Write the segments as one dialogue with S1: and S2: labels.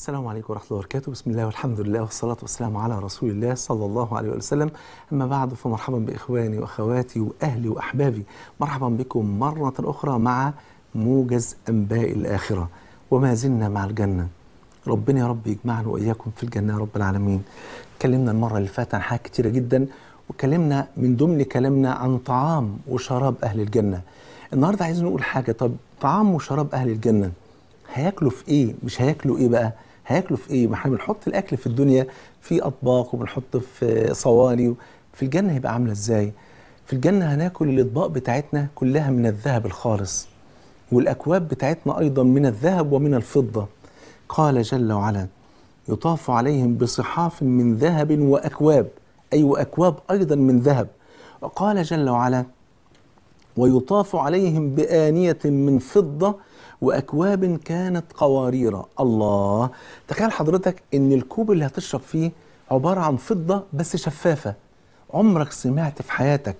S1: السلام عليكم ورحمة الله وبركاته بسم الله والحمد لله والصلاة والسلام على رسول الله صلى الله عليه وسلم أما بعد فمرحبا بإخواني وأخواتي وأهلي وأحبابي مرحبا بكم مرة أخرى مع موجز أنباء الآخرة وما زلنا مع الجنة ربنا يا رب يجمعنا وإياكم في الجنة يا رب العالمين كلمنا المرة اللي فاتت عن حاجات كتيرة جدا وكلمنا من ضمن كلامنا عن طعام وشراب أهل الجنة النهاردة عايزين نقول حاجة طب طعام وشراب أهل الجنة هياكلوا في إيه مش هياكلوا إيه بقى هياكلوا في ايه؟ ما احنا بنحط الاكل في الدنيا في اطباق وبنحط في صواني في الجنه هيبقى عامله ازاي؟ في الجنه هناكل الاطباق بتاعتنا كلها من الذهب الخالص والاكواب بتاعتنا ايضا من الذهب ومن الفضه قال جل وعلا يطاف عليهم بصحاف من ذهب واكواب اي أيوة واكواب ايضا من ذهب وقال جل وعلا ويطاف عليهم بآنية من فضة وأكواب كانت قوارير الله تخيل حضرتك إن الكوب اللي هتشرب فيه عبارة عن فضة بس شفافة عمرك سمعت في حياتك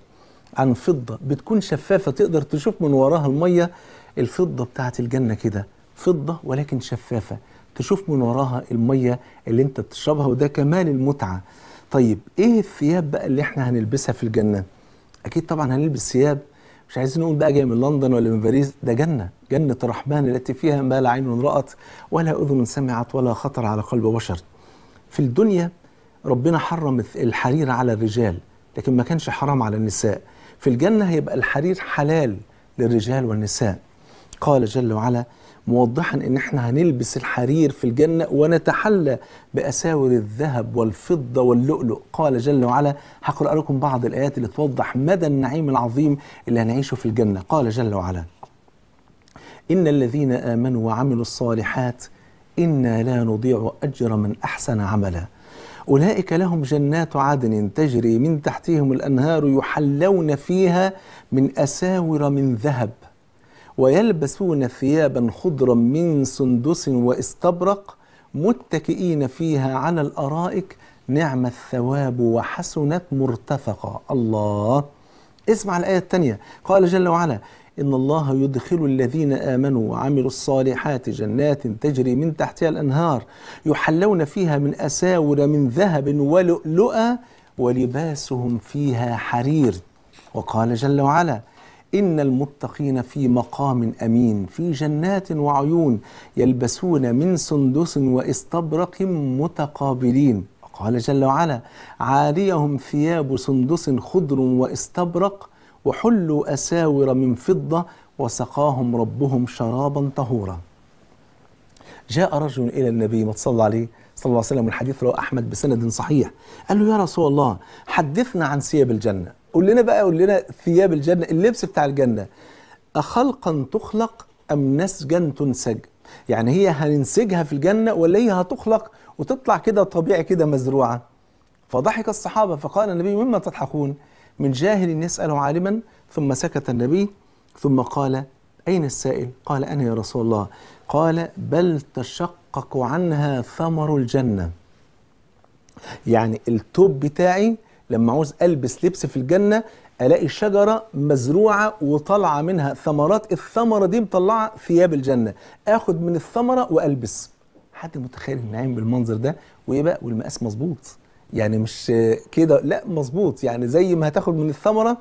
S1: عن فضة بتكون شفافة تقدر تشوف من وراها المية الفضة بتاعت الجنة كده فضة ولكن شفافة تشوف من وراها المية اللي انت بتشربها وده كمان المتعة طيب ايه الثياب بقى اللي احنا هنلبسها في الجنة اكيد طبعا هنلبس ثياب مش عايزين نقول بقى جاي من لندن ولا من باريس ده جنه جنه الرحمن التي فيها ما لا عين رات ولا اذن سمعت ولا خطر على قلب بشر في الدنيا ربنا حرم الحرير على الرجال لكن ما كانش حرام على النساء في الجنه هيبقى الحرير حلال للرجال والنساء قال جل وعلا موضحا ان احنا هنلبس الحرير في الجنه ونتحلى باساور الذهب والفضه واللؤلؤ قال جل وعلا هقرا لكم بعض الايات اللي توضح مدى النعيم العظيم اللي هنعيشه في الجنه قال جل وعلا ان الذين امنوا وعملوا الصالحات انا لا نضيع اجر من احسن عملا أولئك لهم جنات عدن تجري من تحتهم الأنهار يحلون فيها من أساور من ذهب ويلبسون ثيابا خضرا من سندس واستبرق متكئين فيها على الارائك نعم الثواب وحسنت مرتفقا الله اسمع الايه الثانيه قال جل وعلا ان الله يدخل الذين امنوا وعملوا الصالحات جنات تجري من تحتها الانهار يحلون فيها من اساور من ذهب ولؤلؤا ولباسهم فيها حرير وقال جل وعلا إن المتقين في مقام أمين في جنات وعيون يلبسون من سندس وإستبرق متقابلين قال جل وعلا عاليهم ثياب سندس خضر وإستبرق وحلوا أساور من فضة وسقاهم ربهم شرابا طهورا جاء رجل إلى النبي صلى تصلى عليه صلى الله عليه وسلم الحديث رواه أحمد بسند صحيح قال له يا رسول الله حدثنا عن ثياب الجنة قول لنا بقى قول لنا ثياب الجنه اللبس بتاع الجنه اخلقا تخلق ام نسجا تنسج يعني هي هننسجها في الجنه ولا هي هتخلق وتطلع كده طبيعي كده مزروعه فضحك الصحابه فقال النبي مما تضحكون من جاهل يسال عالما ثم سكت النبي ثم قال اين السائل قال انا يا رسول الله قال بل تشقق عنها ثمر الجنه يعني التوب بتاعي لما عاوز البس لبس في الجنه الاقي شجره مزروعه وطالعه منها ثمرات الثمره دي مطلعه ثياب الجنه اخد من الثمره والبس حد متخيل النعيم بالمنظر ده وايه بقى والمقاس مظبوط يعني مش كده لا مظبوط يعني زي ما هتاخد من الثمره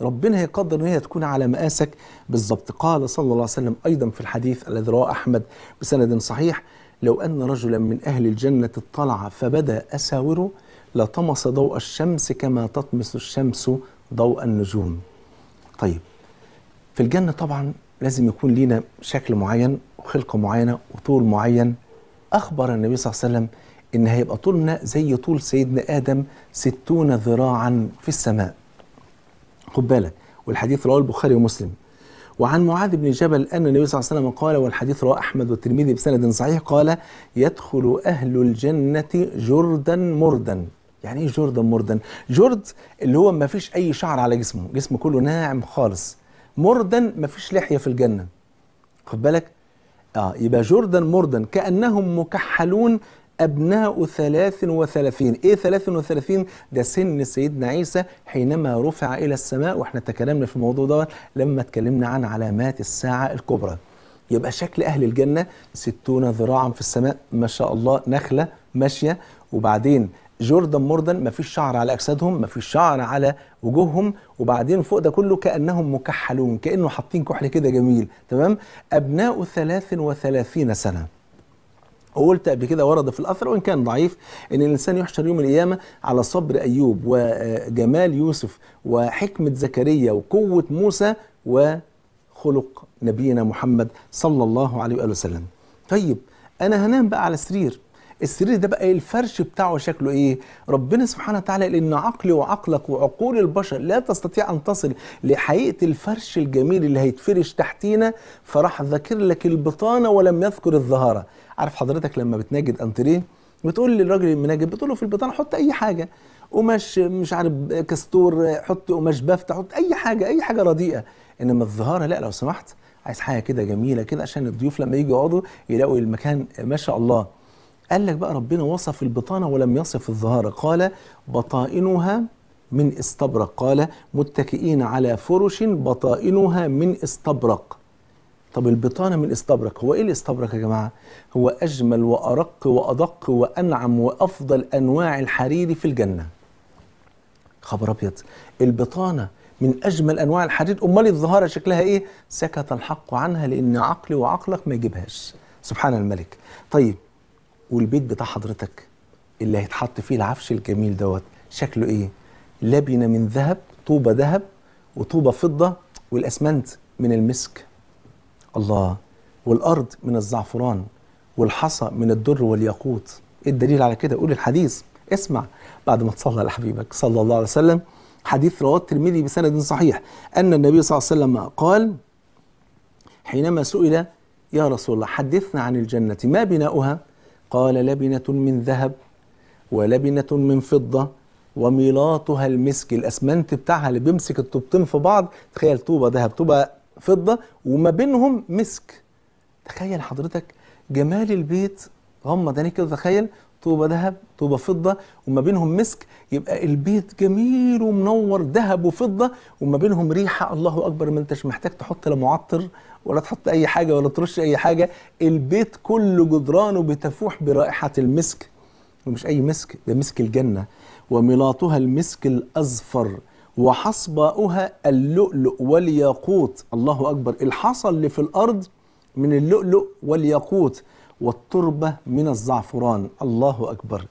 S1: ربنا هيقدر ان هي تكون على مقاسك بالظبط قال صلى الله عليه وسلم ايضا في الحديث الذي رواه احمد بسند صحيح لو ان رجلا من اهل الجنه اطلع فبدا اساوره لطمس ضوء الشمس كما تطمس الشمس ضوء النجوم طيب في الجنة طبعا لازم يكون لينا شكل معين وخلقة معينة وطول معين أخبر النبي صلى الله عليه وسلم إن هيبقى طولنا زي طول سيدنا آدم ستون ذراعا في السماء خد بالك والحديث رواه البخاري ومسلم وعن معاذ بن جبل أن النبي صلى الله عليه وسلم قال والحديث رواه أحمد والترمذي بسند صحيح قال يدخل أهل الجنة جردا مردا يعني ايه جوردن موردن جورد اللي هو ما فيش اي شعر على جسمه جسمه كله ناعم خالص موردن ما فيش لحيه في الجنه خد بالك اه يبقى جوردن موردن كانهم مكحلون أبناء ثلاث وثلاثين إيه ثلاث وثلاثين ده سن سيدنا عيسى حينما رفع إلى السماء وإحنا تكلمنا في الموضوع ده لما اتكلمنا عن علامات الساعة الكبرى يبقى شكل أهل الجنة ستون ذراعا في السماء ما شاء الله نخلة ماشية وبعدين جوردن موردن مفيش شعر على اجسادهم مفيش شعر على وجوههم وبعدين فوق ده كله كانهم مكحلون كانه حاطين كحل كده جميل تمام ابناء 33 سنه وقلت قبل كده ورد في الاثر وان كان ضعيف ان الانسان يحشر يوم القيامه على صبر ايوب وجمال يوسف وحكمه زكريا وقوه موسى وخلق نبينا محمد صلى الله عليه واله وسلم. طيب انا هنام بقى على سرير السرير ده بقى الفرش بتاعه شكله ايه ربنا سبحانه وتعالى لان عقلي وعقلك وعقول البشر لا تستطيع ان تصل لحقيقه الفرش الجميل اللي هيتفرش تحتينا فراح ذاكر لك البطانه ولم يذكر الظهاره عارف حضرتك لما بتنجد انتريه بتقول للراجل المناجد بتقول له في البطانه حط اي حاجه قماش مش عارف كستور حط قماش بافتة حط اي حاجه اي حاجه رديئه انما الظهاره لا لو سمحت عايز حاجه كده جميله كده عشان الضيوف لما يجوا يقعدوا يلاقوا المكان ما شاء الله قال لك بقى ربنا وصف البطانة ولم يصف الظهارة قال بطائنها من استبرق قال متكئين على فرش بطائنها من استبرق طب البطانة من استبرق هو ايه الاستبرق يا جماعة هو اجمل وارق وادق وانعم وافضل انواع الحرير في الجنة خبر ابيض البطانة من اجمل انواع الحديد امال الظهاره شكلها ايه سكت الحق عنها لان عقلي وعقلك ما يجيبهاش سبحان الملك طيب والبيت بتاع حضرتك اللي هيتحط فيه العفش الجميل دوت شكله ايه لبنه من ذهب طوبه ذهب وطوبه فضه والاسمنت من المسك الله والارض من الزعفران والحصى من الدر والياقوت ايه الدليل على كده قول الحديث اسمع بعد ما تصلى على حبيبك صلى الله عليه وسلم حديث رواه الترمذي بسند صحيح ان النبي صلى الله عليه وسلم قال حينما سئل يا رسول الله حدثنا عن الجنه ما بناؤها قال لبنة من ذهب ولبنة من فضة وميلاطها المسك الأسمنت بتاعها اللي بيمسك الطوبتين في بعض تخيل طوبة ذهب طوبة فضة وما بينهم مسك تخيل حضرتك جمال البيت غمض عينيك كده تخيل طوبة ذهب طوبة فضة وما بينهم مسك يبقى البيت جميل ومنور ذهب وفضة وما بينهم ريحة الله أكبر ما أنتش محتاج تحط لا معطر ولا تحط أي حاجة ولا ترش أي حاجة البيت كله جدرانه بتفوح برائحة المسك ومش أي مسك ده مسك الجنة وملاطها المسك الأزفر وحصباؤها اللؤلؤ والياقوت الله أكبر الحصى اللي في الأرض من اللؤلؤ والياقوت والتربة من الزعفران الله أكبر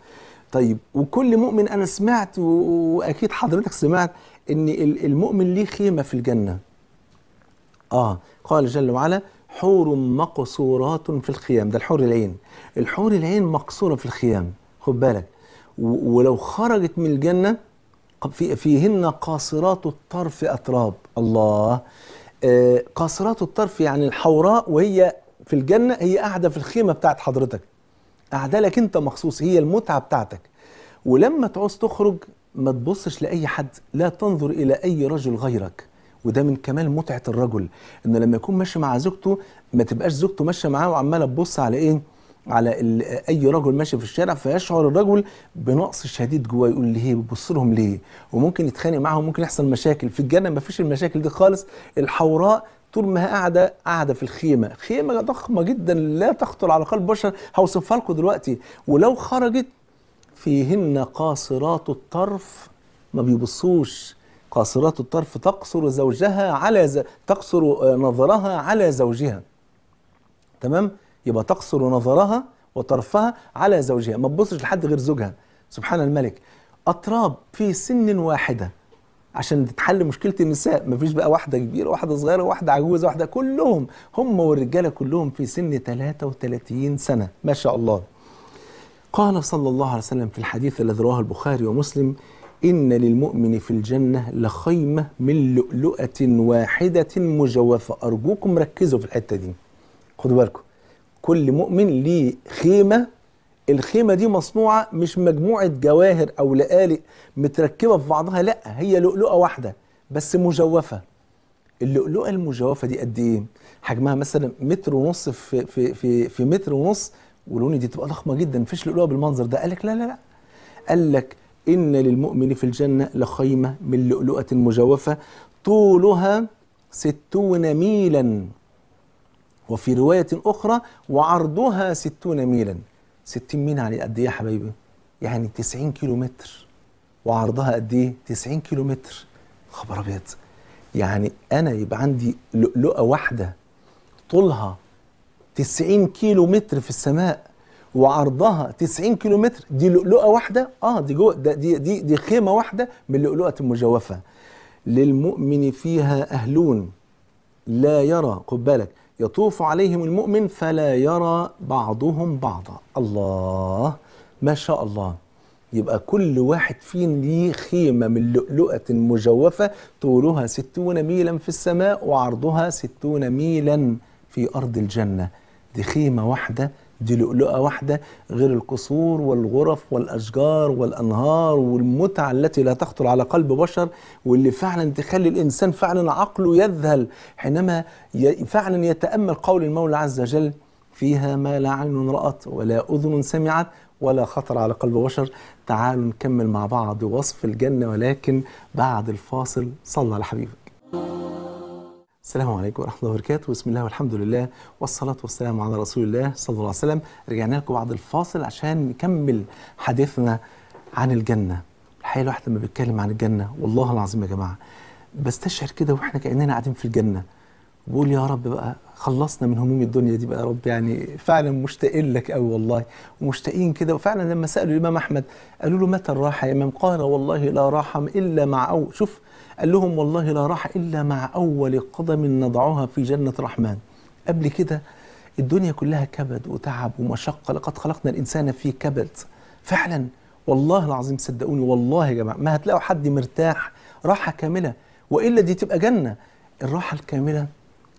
S1: طيب وكل مؤمن أنا سمعت وأكيد حضرتك سمعت أن المؤمن ليه خيمة في الجنة آه قال جل وعلا حور مقصورات في الخيام ده الحور العين الحور العين مقصورة في الخيام خد بالك ولو خرجت من الجنة في فيهن قاصرات الطرف أتراب الله آه، قاصرات الطرف يعني الحوراء وهي في الجنه هي قاعده في الخيمه بتاعت حضرتك قاعده لك انت مخصوص هي المتعه بتاعتك ولما تعوز تخرج ما تبصش لاي حد لا تنظر الى اي رجل غيرك وده من كمال متعه الرجل انه لما يكون ماشي مع زوجته ما تبقاش زوجته ماشيه معاه وعماله تبص على ايه على اي رجل ماشي في الشارع فيشعر الرجل بنقص شديد جواه يقول ليه بيبص لهم ليه وممكن يتخانق معاهم ممكن يحصل مشاكل في الجنه ما فيش المشاكل دي خالص الحوراء طول ما هي قاعده قاعده في الخيمه خيمه ضخمه جدا لا تخطر على قلب بشر هوصفها لكم دلوقتي ولو خرجت فيهن قاصرات الطرف ما بيبصوش قاصرات الطرف تقصر زوجها على ز... تقصر نظرها على زوجها تمام يبقى تقصر نظرها وطرفها على زوجها ما تبصش لحد غير زوجها سبحان الملك أطراب في سن واحدة عشان تتحل مشكله النساء مفيش بقى واحده كبيره واحده صغيره واحده عجوزه واحده كلهم هم والرجاله كلهم في سن 33 سنه ما شاء الله قال صلى الله عليه وسلم في الحديث الذي رواه البخاري ومسلم إن للمؤمن في الجنة لخيمة من لؤلؤة واحدة مجوفة أرجوكم ركزوا في الحتة دي خدوا بالكم كل مؤمن ليه خيمة الخيمه دي مصنوعه مش مجموعه جواهر او لقالق متركبه في بعضها لا هي لؤلؤه واحده بس مجوفه اللؤلؤه المجوفه دي قد ايه حجمها مثلا متر ونص في في في, في متر ونص ولوني دي تبقى ضخمه جدا مفيش لؤلؤه بالمنظر ده قالك لا لا لا قال لك ان للمؤمن في الجنه لخيمه من لؤلؤه مجوفه طولها ستون ميلا وفي روايه اخرى وعرضها ستون ميلا 60 ميل يعني قد ايه يا حبايبي؟ يعني 90 كيلو متر وعرضها قد ايه؟ 90 كيلو متر خبر ابيض يعني انا يبقى عندي لؤلؤه واحده طولها 90 كيلو متر في السماء وعرضها 90 كيلو متر دي لؤلؤه واحده اه دي جوه دي دي دي خيمه واحده من لؤلؤه مجوفه للمؤمن فيها اهلون لا يرى خد بالك يطوف عليهم المؤمن فلا يرى بعضهم بعضا الله ما شاء الله يبقى كل واحد فينا ليه خيمة من لؤلؤة مجوفة طولها ستون ميلا في السماء وعرضها ستون ميلا في أرض الجنة دي خيمة واحدة دي لؤلؤه واحده غير القصور والغرف والاشجار والانهار والمتعه التي لا تخطر على قلب بشر واللي فعلا تخلي الانسان فعلا عقله يذهل حينما فعلا يتامل قول المولى عز وجل فيها ما لا عين رأت ولا أذن سمعت ولا خطر على قلب بشر تعالوا نكمل مع بعض وصف الجنة ولكن بعد الفاصل صلى على حبيبك السلام عليكم ورحمة الله وبركاته بسم الله والحمد لله والصلاة والسلام على رسول الله صلى الله عليه وسلم رجعنا لكم بعد الفاصل عشان نكمل حديثنا عن الجنة الحقيقة الواحد لما بيتكلم عن الجنة والله العظيم يا جماعة بستشعر كده واحنا كأننا قاعدين في الجنة بقول يا رب بقى خلصنا من هموم الدنيا دي بقى يا رب يعني فعلا مشتاقين لك قوي والله ومشتاقين كده وفعلا لما سالوا الامام احمد قالوا له متى الراحه يا امام قال والله لا راحه الا مع او شوف قال لهم والله لا راحة إلا مع أول قدم نضعها في جنة رحمن قبل كده الدنيا كلها كبد وتعب ومشقة لقد خلقنا الإنسان في كبد فعلا والله العظيم صدقوني والله يا جماعة ما هتلاقوا حد مرتاح راحة كاملة وإلا دي تبقى جنة الراحة الكاملة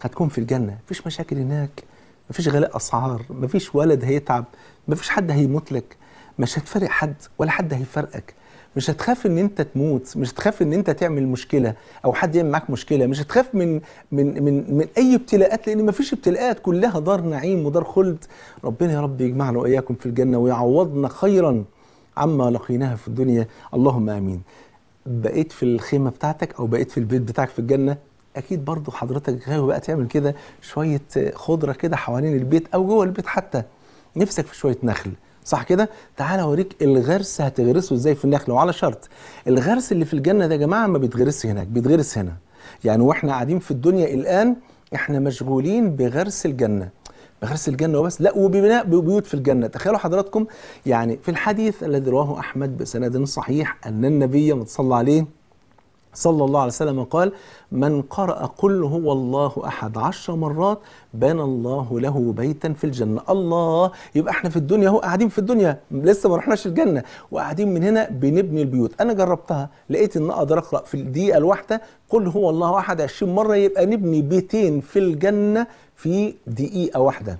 S1: هتكون في الجنة مفيش مشاكل هناك مفيش غلاء أسعار مفيش ولد هيتعب مفيش حد هيموت لك مش هتفرق حد ولا حد هيفرقك مش هتخاف ان انت تموت مش هتخاف ان انت تعمل مشكله او حد يعمل معاك مشكله مش هتخاف من من من من اي ابتلاءات لان مفيش ابتلاءات كلها دار نعيم ودار خلد ربنا يا رب يجمعنا واياكم في الجنه ويعوضنا خيرا عما لقيناها في الدنيا اللهم امين بقيت في الخيمه بتاعتك او بقيت في البيت بتاعك في الجنه اكيد برضو حضرتك غاوي بقى تعمل كده شويه خضره كده حوالين البيت او جوه البيت حتى نفسك في شويه نخل صح كده تعال اوريك الغرس هتغرسه ازاي في النخل وعلى شرط الغرس اللي في الجنه ده يا جماعه ما بيتغرسش هناك بيتغرس هنا يعني واحنا قاعدين في الدنيا الان احنا مشغولين بغرس الجنه بغرس الجنه وبس لا وببناء بيوت في الجنه تخيلوا حضراتكم يعني في الحديث الذي رواه احمد بسند صحيح ان النبي صلى الله عليه صلى الله عليه وسلم قال من قرأ قل هو الله أحد عشر مرات بنى الله له بيتا في الجنة الله يبقى احنا في الدنيا اهو قاعدين في الدنيا لسه ما رحناش الجنة وقاعدين من هنا بنبني البيوت أنا جربتها لقيت إن أقدر أقرأ في الدقيقة الواحدة قل هو الله أحد 20 مرة يبقى نبني بيتين في الجنة في دقيقة واحدة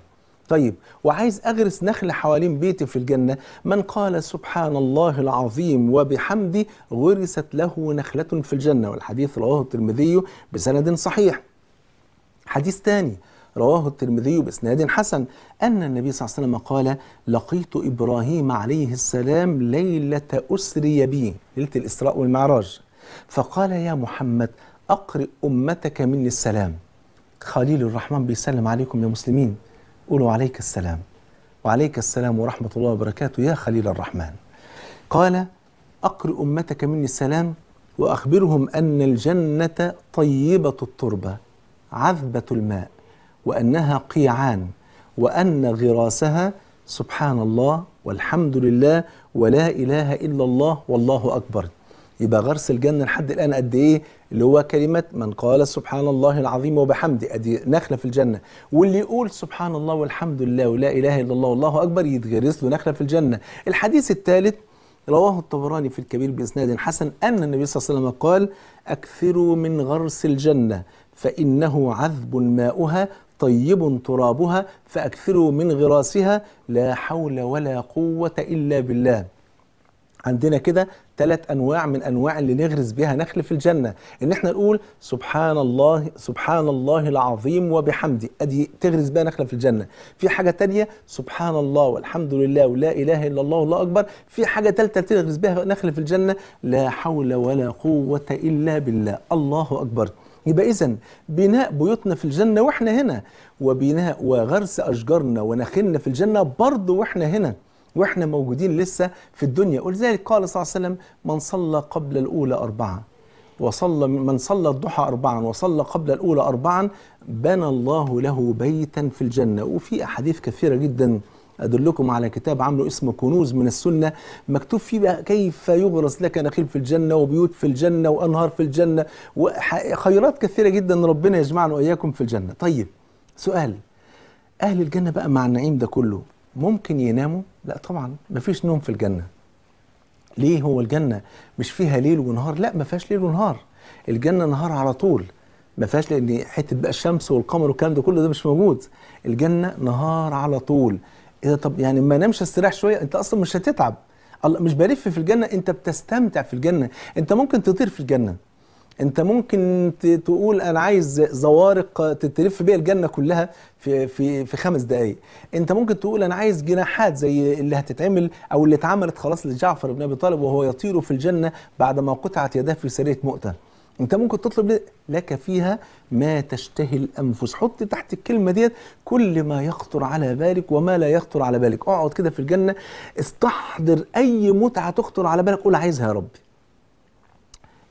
S1: طيب وعايز أغرس نخل حوالين بيتي في الجنة من قال سبحان الله العظيم وبحمدي غرست له نخلة في الجنة والحديث رواه الترمذي بسند صحيح حديث ثاني رواه الترمذي باسناد حسن ان النبي صلى الله عليه وسلم قال: لقيت ابراهيم عليه السلام ليله اسري بي، ليله الاسراء والمعراج، فقال يا محمد اقرئ امتك مني السلام. خليل الرحمن بيسلم عليكم يا مسلمين. قولوا عليك السلام وعليك السلام ورحمة الله وبركاته يا خليل الرحمن قال أقرئ أمتك مني السلام وأخبرهم أن الجنة طيبة التربة عذبة الماء وأنها قيعان وأن غراسها سبحان الله والحمد لله ولا إله إلا الله والله أكبر يبقى غرس الجنة لحد الآن قد إيه اللي هو كلمة من قال سبحان الله العظيم وبحمده أدي نخلة في الجنة واللي يقول سبحان الله والحمد لله ولا إله إلا الله والله أكبر يتغرس له نخلة في الجنة الحديث الثالث رواه الطبراني في الكبير بإسناد حسن أن النبي صلى الله عليه وسلم قال أكثروا من غرس الجنة فإنه عذب ماؤها طيب ترابها فأكثروا من غراسها لا حول ولا قوة إلا بالله عندنا كده ثلاث انواع من انواع اللي نغرس بها نخل في الجنه ان احنا نقول سبحان الله سبحان الله العظيم وبحمده ادي تغرس بها نخله في الجنه في حاجه تانية سبحان الله والحمد لله ولا اله الا الله والله اكبر في حاجه ثالثه تغرس بها نخله في الجنه لا حول ولا قوه الا بالله الله اكبر يبقى إذا بناء بيوتنا في الجنة وإحنا هنا وبناء وغرس أشجارنا ونخلنا في الجنة برضه وإحنا هنا واحنا موجودين لسه في الدنيا ولذلك قال صلى الله عليه وسلم من صلى قبل الأولى أربعة وصلى من صلى الضحى أربعا وصلى قبل الأولى أربعا بنى الله له بيتا في الجنة وفي أحاديث كثيرة جدا أدلكم على كتاب عامله اسمه كنوز من السنة مكتوب فيه بقى كيف يغرس لك نخيل في الجنة وبيوت في الجنة وأنهار في الجنة وخيرات كثيرة جدا ربنا يجمعنا وإياكم في الجنة طيب سؤال أهل الجنة بقى مع النعيم ده كله ممكن يناموا لا طبعا مفيش نوم في الجنه ليه هو الجنه مش فيها ليل ونهار لا ما فيهاش ليل ونهار الجنه نهار على طول ما فيهاش لان حته بقى الشمس والقمر والكلام ده كله ده مش موجود الجنه نهار على طول اذا طب يعني ما نمش استريح شويه انت اصلا مش هتتعب الله مش بلف في الجنه انت بتستمتع في الجنه انت ممكن تطير في الجنه انت ممكن تقول انا عايز زوارق تلف بيها الجنه كلها في في في خمس دقائق انت ممكن تقول انا عايز جناحات زي اللي هتتعمل او اللي اتعملت خلاص لجعفر بن ابي طالب وهو يطير في الجنه بعد ما قطعت يداه في سريه مؤته انت ممكن تطلب لك فيها ما تشتهي الانفس حط تحت الكلمه ديت كل ما يخطر على بالك وما لا يخطر على بالك اقعد كده في الجنه استحضر اي متعه تخطر على بالك قول عايزها يا ربي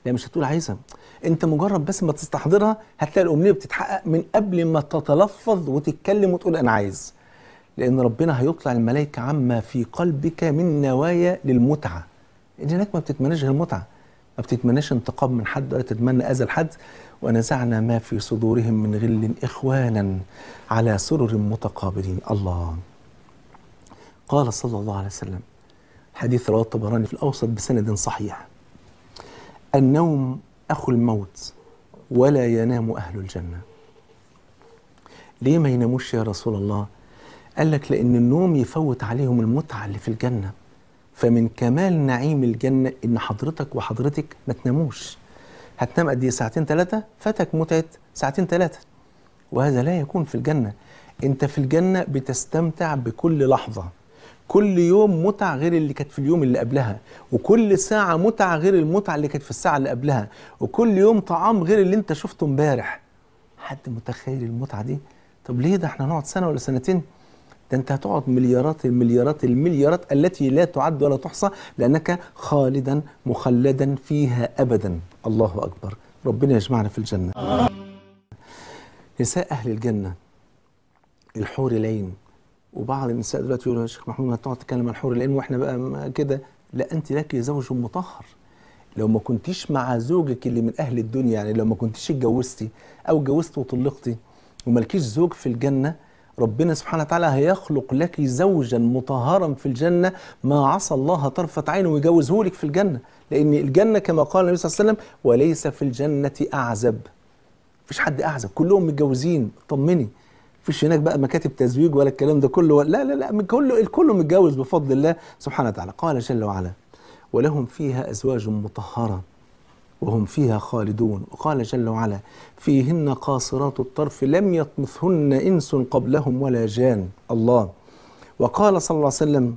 S1: لا يعني مش هتقول عايزها انت مجرد بس ما تستحضرها هتلاقي الامنيه بتتحقق من قبل ما تتلفظ وتتكلم وتقول انا عايز لان ربنا هيطلع الملائكه عما في قلبك من نوايا للمتعه ان هناك ما بتتمناش غير ما بتتمناش انتقام من حد ولا تتمنى اذى لحد ونزعنا ما في صدورهم من غل اخوانا على سرر متقابلين الله قال صلى الله عليه وسلم حديث رواه الطبراني في الاوسط بسند صحيح النوم أخو الموت ولا ينام أهل الجنة ليه ما يناموش يا رسول الله قال لك لأن النوم يفوت عليهم المتعة اللي في الجنة فمن كمال نعيم الجنة إن حضرتك وحضرتك ما تناموش هتنام قد إيه ساعتين ثلاثة فاتك متعة ساعتين ثلاثة وهذا لا يكون في الجنة أنت في الجنة بتستمتع بكل لحظة كل يوم متعة غير اللي كانت في اليوم اللي قبلها وكل ساعة متعة غير المتعة اللي كانت في الساعة اللي قبلها وكل يوم طعام غير اللي انت شفته امبارح حد متخيل المتعة دي طب ليه ده احنا هنقعد سنة ولا سنتين ده انت هتقعد مليارات المليارات المليارات التي لا تعد ولا تحصى لانك خالدا مخلدا فيها ابدا الله اكبر ربنا يجمعنا في الجنه نساء اهل الجنه الحور العين وبعض النساء دلوقتي يقولوا يا شيخ محمود تقعد تتكلم عن حور العين واحنا بقى كده لا انت لك زوج مطهر لو ما كنتيش مع زوجك اللي من اهل الدنيا يعني لو ما كنتيش اتجوزتي او اتجوزت وطلقتي وملكيش زوج في الجنه ربنا سبحانه وتعالى هيخلق لك زوجا مطهرا في الجنه ما عصى الله طرفه عين ويجوزه لك في الجنه لان الجنه كما قال النبي صلى الله عليه وسلم وليس في الجنه اعزب مفيش حد اعزب كلهم متجوزين طمني فيش هناك بقى مكاتب تزويج ولا الكلام ده كله لا لا لا كله الكل متجوز بفضل الله سبحانه وتعالى قال جل وعلا ولهم فيها أزواج مطهرة وهم فيها خالدون وقال جل وعلا فيهن قاصرات الطرف لم يطمثهن إنس قبلهم ولا جان الله وقال صلى الله عليه وسلم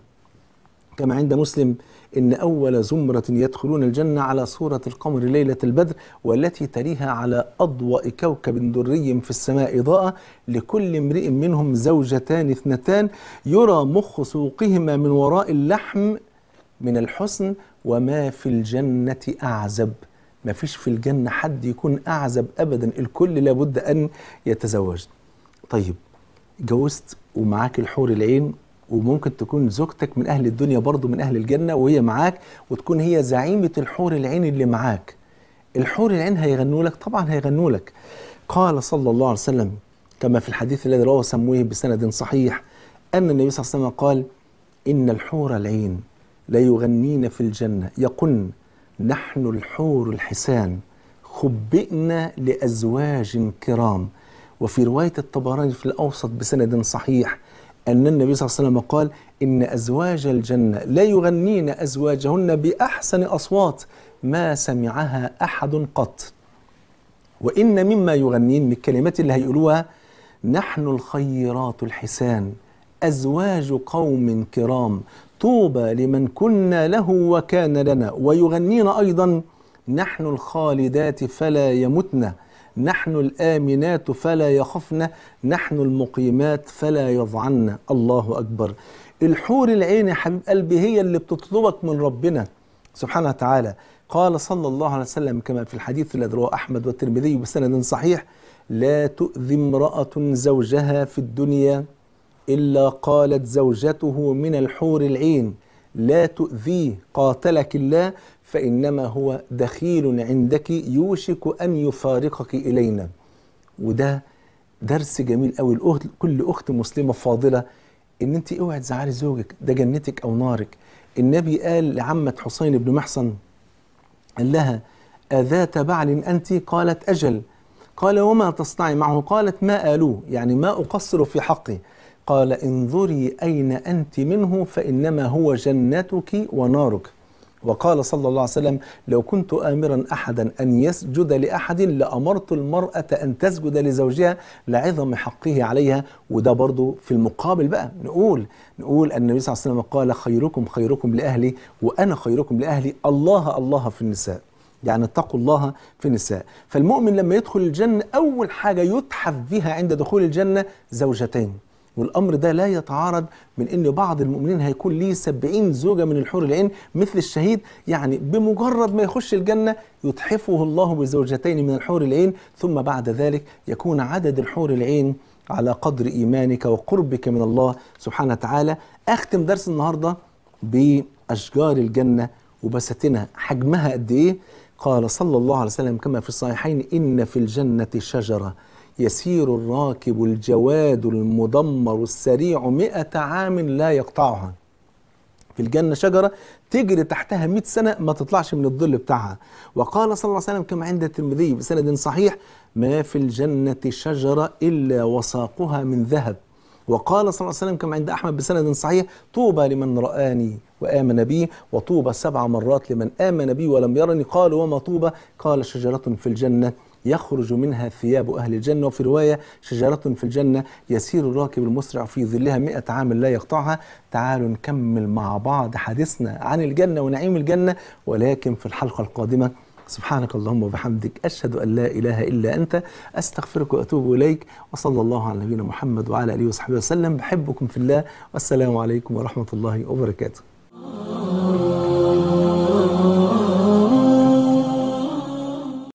S1: كما عند مسلم إن أول زمرة يدخلون الجنة على صورة القمر ليلة البدر والتي تليها على أضواء كوكب دري في السماء إضاءة لكل امرئ منهم زوجتان اثنتان يرى مخ سوقهما من وراء اللحم من الحسن وما في الجنة أعزب ما فيش في الجنة حد يكون أعزب أبدا الكل لابد أن يتزوج طيب اتجوزت ومعاك الحور العين وممكن تكون زوجتك من اهل الدنيا برضه من اهل الجنه وهي معاك وتكون هي زعيمه الحور العين اللي معاك الحور العين هيغنوا لك طبعا هيغنوا لك قال صلى الله عليه وسلم كما في الحديث الذي رواه سموه بسند صحيح ان النبي صلى الله عليه وسلم قال ان الحور العين ليغنين في الجنه يقن نحن الحور الحسان خبئنا لازواج كرام وفي روايه الطبراني في الاوسط بسند صحيح أن النبي صلى الله عليه وسلم قال إن أزواج الجنة لا يغنين أزواجهن بأحسن أصوات ما سمعها أحد قط وإن مما يغنين من الكلمات اللي هيقولوها نحن الخيرات الحسان أزواج قوم كرام طوبى لمن كنا له وكان لنا ويغنين أيضا نحن الخالدات فلا يمتن نحن الآمنات فلا يخفن نحن المقيمات فلا يضعن الله أكبر الحور العين يا حبيب قلبي هي اللي بتطلبك من ربنا سبحانه وتعالى قال صلى الله عليه وسلم كما في الحديث الذي رواه أحمد والترمذي بسند صحيح لا تؤذي امرأة زوجها في الدنيا إلا قالت زوجته من الحور العين لا تؤذيه قاتلك الله فإنما هو دخيل عندك يوشك أن يفارقك إلينا وده درس جميل قوي الأهد كل أخت مسلمة فاضلة إن أنت اوعي تزعلي زوجك ده جنتك أو نارك النبي قال لعمة حسين بن محصن قال لها أذات بعل أنت قالت أجل قال وما تصنعي معه قالت ما آلوه يعني ما أقصر في حقي قال انظري أين أنت منه فإنما هو جنتك ونارك وقال صلى الله عليه وسلم لو كنت آمرا أحدا أن يسجد لأحد لأمرت المرأة أن تسجد لزوجها لعظم حقه عليها وده برضو في المقابل بقى نقول نقول أن النبي صلى الله عليه وسلم قال خيركم خيركم لأهلي وأنا خيركم لأهلي الله الله في النساء يعني اتقوا الله في النساء فالمؤمن لما يدخل الجنة أول حاجة يتحف بها عند دخول الجنة زوجتين والامر ده لا يتعارض من ان بعض المؤمنين هيكون ليه 70 زوجه من الحور العين مثل الشهيد يعني بمجرد ما يخش الجنه يتحفه الله بزوجتين من الحور العين ثم بعد ذلك يكون عدد الحور العين على قدر ايمانك وقربك من الله سبحانه وتعالى اختم درس النهارده باشجار الجنه وبساتينها حجمها قد ايه قال صلى الله عليه وسلم كما في الصحيحين ان في الجنه شجره يسير الراكب الجواد المدمر السريع مئة عام لا يقطعها في الجنة شجرة تجري تحتها 100 سنة ما تطلعش من الظل بتاعها وقال صلى الله عليه وسلم كما عند الترمذي بسند صحيح ما في الجنة شجرة إلا وساقها من ذهب وقال صلى الله عليه وسلم كما عند أحمد بسند صحيح طوبى لمن رآني وآمن بي وطوبى سبع مرات لمن آمن بي ولم يرني قال وما طوبى قال شجرة في الجنة يخرج منها ثياب أهل الجنة وفي رواية شجرة في الجنة يسير الراكب المسرع في ظلها مئة عام لا يقطعها تعالوا نكمل مع بعض حديثنا عن الجنة ونعيم الجنة ولكن في الحلقة القادمة سبحانك اللهم وبحمدك أشهد أن لا إله إلا أنت أستغفرك وأتوب إليك وصلى الله على نبينا محمد وعلى آله وصحبه وسلم بحبكم في الله والسلام عليكم ورحمة الله وبركاته